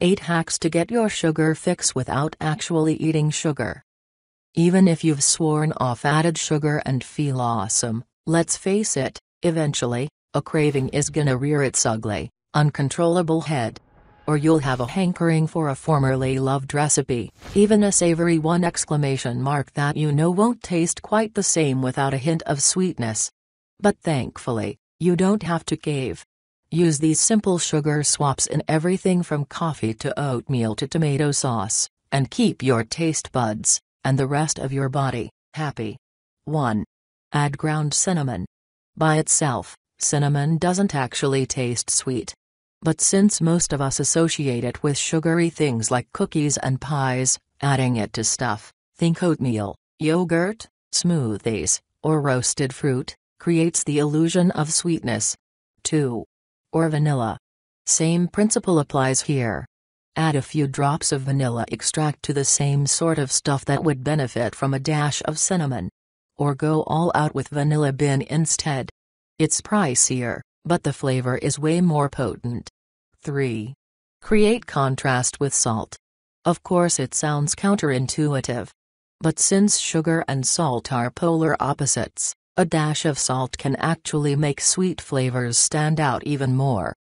8 Hacks to Get Your Sugar Fix Without Actually Eating Sugar. Even if you've sworn off added sugar and feel awesome, let's face it, eventually, a craving is gonna rear its ugly, uncontrollable head. Or you'll have a hankering for a formerly loved recipe, even a savory one exclamation mark that you know won't taste quite the same without a hint of sweetness. But thankfully, you don't have to cave. Use these simple sugar swaps in everything from coffee to oatmeal to tomato sauce, and keep your taste buds, and the rest of your body, happy. 1. Add ground cinnamon. By itself, cinnamon doesn't actually taste sweet. But since most of us associate it with sugary things like cookies and pies, adding it to stuff, think oatmeal, yogurt, smoothies, or roasted fruit, creates the illusion of sweetness. 2 or vanilla. Same principle applies here. Add a few drops of vanilla extract to the same sort of stuff that would benefit from a dash of cinnamon. Or go all out with vanilla bean instead. It's pricier, but the flavor is way more potent. 3. Create contrast with salt. Of course it sounds counterintuitive. But since sugar and salt are polar opposites, a dash of salt can actually make sweet flavors stand out even more.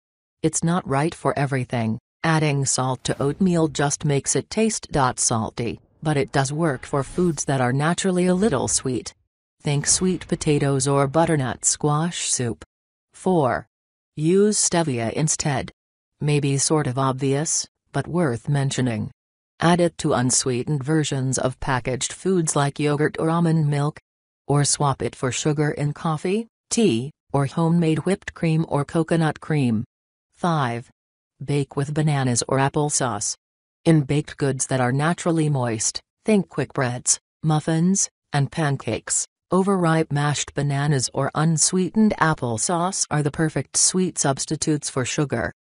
It's not right for everything, adding salt to oatmeal just makes it taste salty, but it does work for foods that are naturally a little sweet. Think sweet potatoes or butternut squash soup. 4. Use stevia instead. Maybe sort of obvious, but worth mentioning. Add it to unsweetened versions of packaged foods like yogurt or almond milk, or swap it for sugar in coffee, tea, or homemade whipped cream or coconut cream. 5. Bake with bananas or applesauce. In baked goods that are naturally moist, think quick breads, muffins, and pancakes. Overripe mashed bananas or unsweetened applesauce are the perfect sweet substitutes for sugar.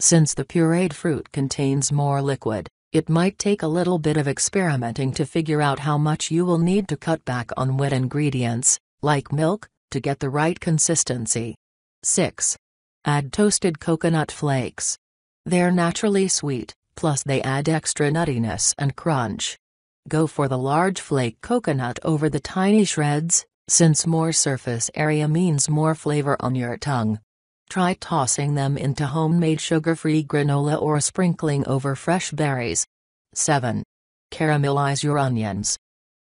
Since the pureed fruit contains more liquid, it might take a little bit of experimenting to figure out how much you will need to cut back on wet ingredients, like milk, to get the right consistency. 6. Add toasted coconut flakes. They're naturally sweet, plus they add extra nuttiness and crunch. Go for the large flake coconut over the tiny shreds, since more surface area means more flavor on your tongue. Try tossing them into homemade sugar-free granola or sprinkling over fresh berries. 7. Caramelize your onions.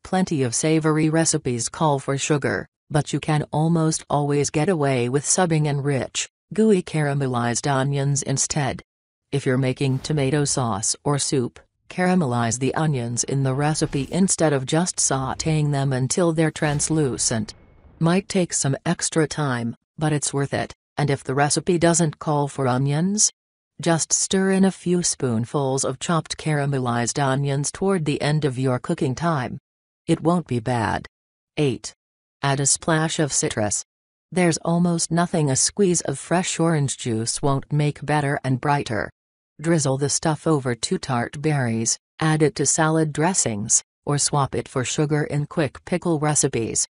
Plenty of savory recipes call for sugar, but you can almost always get away with subbing in rich, gooey caramelized onions instead. If you're making tomato sauce or soup, caramelize the onions in the recipe instead of just sautéing them until they're translucent. Might take some extra time, but it's worth it and if the recipe doesn't call for onions, just stir in a few spoonfuls of chopped caramelized onions toward the end of your cooking time. It won't be bad. 8. Add a splash of citrus. There's almost nothing a squeeze of fresh orange juice won't make better and brighter. Drizzle the stuff over two tart berries, add it to salad dressings, or swap it for sugar in quick pickle recipes.